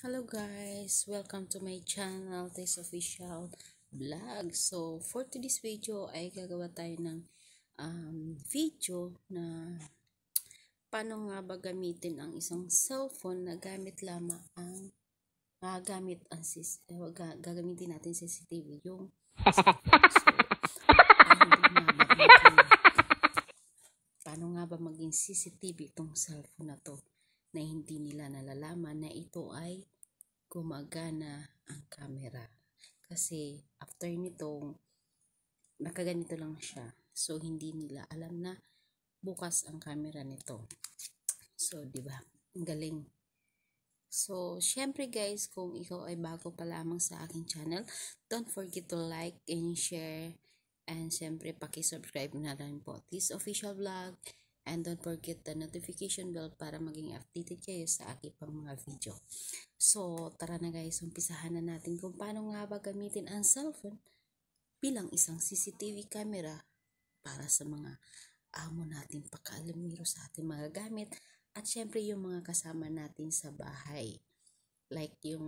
Hello guys, welcome to my channel, This Official Vlog. So, for today's video ay gagawa tayo ng um, video na paano nga ba gamitin ang isang cellphone na gamit lamang ang uh, gamit ang sis, eh, gagamitin natin CCTV yung paano nga ba maging CCTV itong cellphone na to na hindi nila nalalaman na ito ay gumagana ang camera. Kasi after nitong nakaganito lang siya. So hindi nila alam na bukas ang camera nito. So di ba? galing. So, syempre guys, kung ikaw ay bago pa lamang sa aking channel, don't forget to like and share. And syempre, paki-subscribe na rin po. This official vlog. And don't forget the notification bell para maging updated kayo sa aking pang mga video. So, tara na guys, umpisahan na natin kung paano nga ba gamitin ang cellphone bilang isang CCTV camera para sa mga amo natin pakalamiro sa ating mga gamit at syempre yung mga kasama natin sa bahay like yung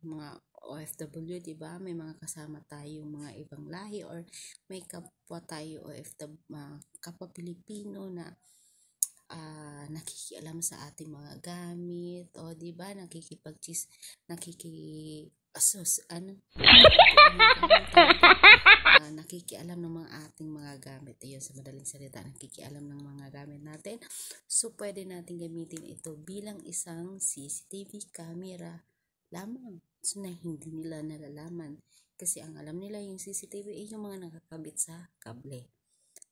mga OFW, 'di ba? May mga kasama tayong mga ibang lahi or may kapwa tayo OFW, mga ah, kapwa Pilipino na uh, nakikialam sa ating mga gamit o 'di ba? Nakikipagchis, nakiki asos ano? gamit. Ayun, sa madaling salita, nakikialam ng mga gamit natin. So, pwede natin gamitin ito bilang isang CCTV camera lamang. So, na hindi nila nalalaman. Kasi ang alam nila yung CCTV ay yung mga nakakabit sa kable.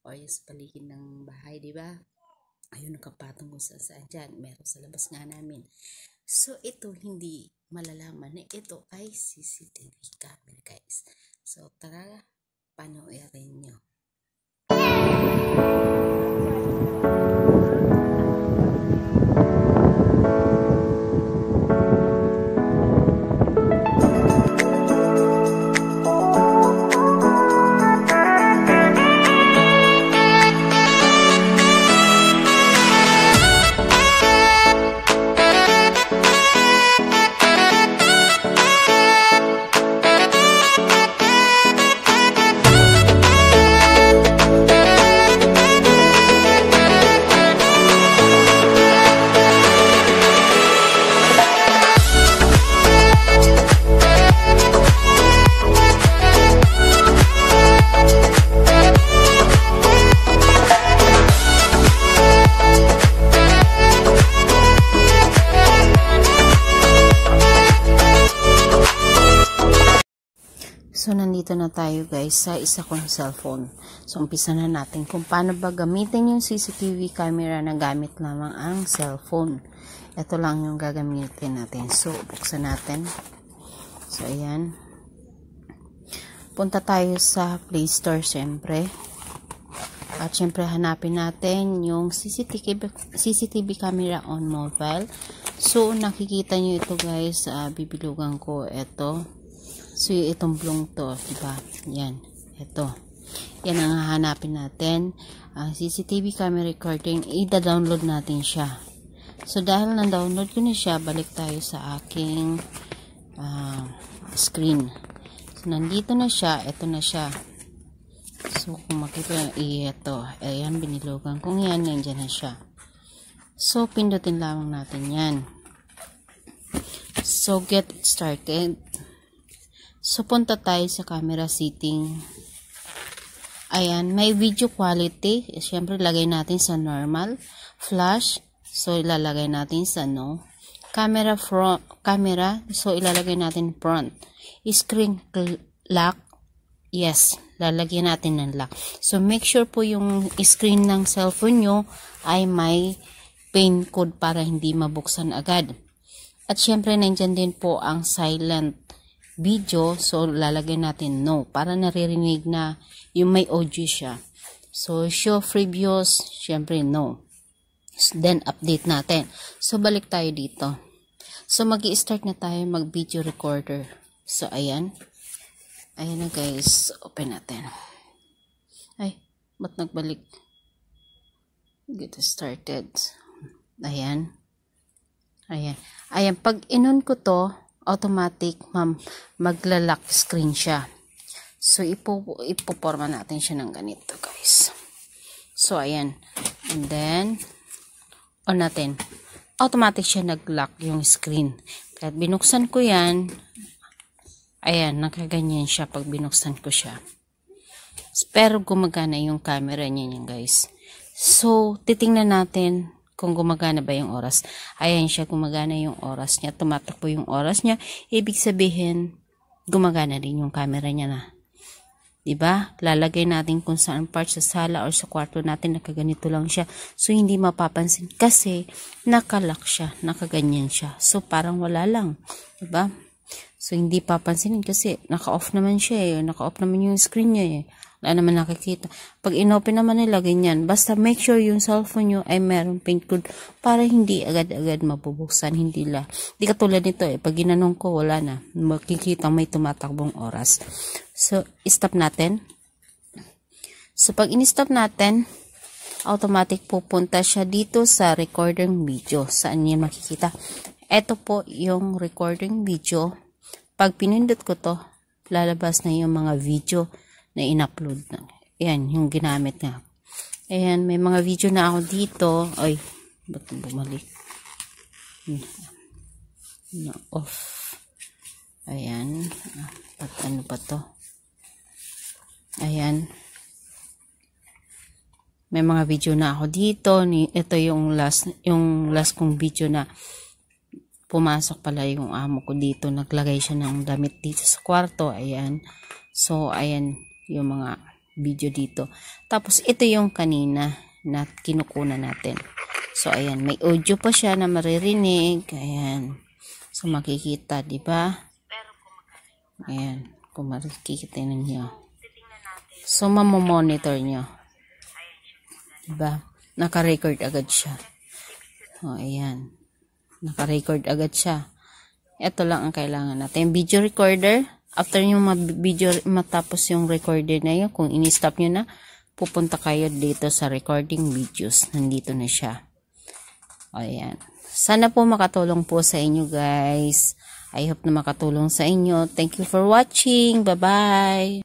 O yung sa paligid ng bahay, di ba? Ayun, nakapatong kung saan saan dyan. Meron sa labas nga namin. So, ito hindi malalaman na ito ay CCTV camera, guys. So, tara, panoorin nyo. So, nandito na tayo guys sa isa kong cellphone. So, umpisa na natin kung paano ba gamitin yung CCTV camera na gamit lamang ang cellphone. Ito lang yung gagamitin natin. So, buksan natin. So, ayan. Punta tayo sa Play Store, syempre. At syempre, hanapin natin yung CCTV, CCTV camera on mobile. So, nakikita nyo ito guys. Uh, bibilugan ko ito So, yung itumplong to, diba? Yan. Ito. Yan ang hahanapin natin. Ang CCTV camera recording, i-download natin siya. So, dahil na-download ko na siya, balik tayo sa aking uh, screen. So, nandito na siya. Ito na siya. So, kung makita yung ito. Eh, Ayan, binilugan. Kung yan, nandiyan na siya. So, pindutin lamang natin yan. So, get started. So, punta tayo sa camera setting. Ayan, may video quality. Siyempre, lagay natin sa normal. Flash. So, ilalagay natin sa no. Camera front. Camera. So, ilalagay natin front. Screen lock. Yes. Lalagyan natin ng lock. So, make sure po yung screen ng cellphone nyo ay may pin code para hindi mabuksan agad. At syempre, nandyan din po ang silent video, so lalagay natin no para naririnig na yung may audio siya. So, show free views, syempre no. Then, update natin. So, balik tayo dito. So, mag start na tayo mag-video recorder. So, ayan. Ayan na guys. Open natin. Ay, ba't nagbalik? Get started. Ayan. Ayan. Ayan, pag inon ko to, automatic mam magla-lock screen siya. So, ipo, ipoporma natin siya ng ganito, guys. So, ayan. And then, on natin. Automatic siya nag-lock yung screen. Kaya binuksan ko yan. Ayan, nakaganyan siya pag binuksan ko siya. Pero gumagana yung camera niya guys. So, titingnan natin kung gumagana ba yung oras. Ayan siya, gumagana yung oras niya. Tumatakbo yung oras niya. Ibig sabihin, gumagana din yung camera niya na. 'di ba? Lalagay natin kung saan part sa sala or sa kwarto natin nakaganito lang siya. So hindi mapapansin kasi nakalak siya, nakaganyan siya. So parang wala lang, 'di ba? So hindi papansinin kasi naka-off naman siya eh, naka-off naman yung screen niya eh. Wala naman nakikita. Pag inopen naman nila, ganyan. Basta make sure yung cellphone nyo ay merong pink code para hindi agad-agad mabubuksan. Hindi la. Hindi katulad nito eh. Pag ginanong ko, wala na. Makikita may tumatakbong oras. So, stop natin. So, pag in-stop natin, automatic pupunta siya dito sa recording video. Saan niya makikita? Ito po yung recording video. Pag pinindot ko to, lalabas na yung mga video na in-upload na. Ayan, yung ginamit nga. Ayan, may mga video na ako dito. Ay, ba't bumalik? Na off. Ayan. Ah, At ano pa to? Ayan. May mga video na ako dito. Ito yung last, yung last kong video na pumasok pala yung amo ko dito. Naglagay siya ng damit dito sa kwarto. Ayan. So, ayan yung mga video dito. Tapos, ito yung kanina na kinukunan natin. So, ayan. May audio pa siya na maririnig. Ayan. So, makikita, di ba? Ayan. Kung makikita ninyo. So, mamomonitor nyo. Diba? Naka-record agad siya. O, ayan. Naka-record agad siya. Ito lang ang kailangan natin. Video recorder after yung video matapos yung recorded na yun, kung ini stop nyo na, pupunta kayo dito sa recording videos. Nandito na siya. Ayan. Sana po makatulong po sa inyo guys. I hope na makatulong sa inyo. Thank you for watching. Bye-bye!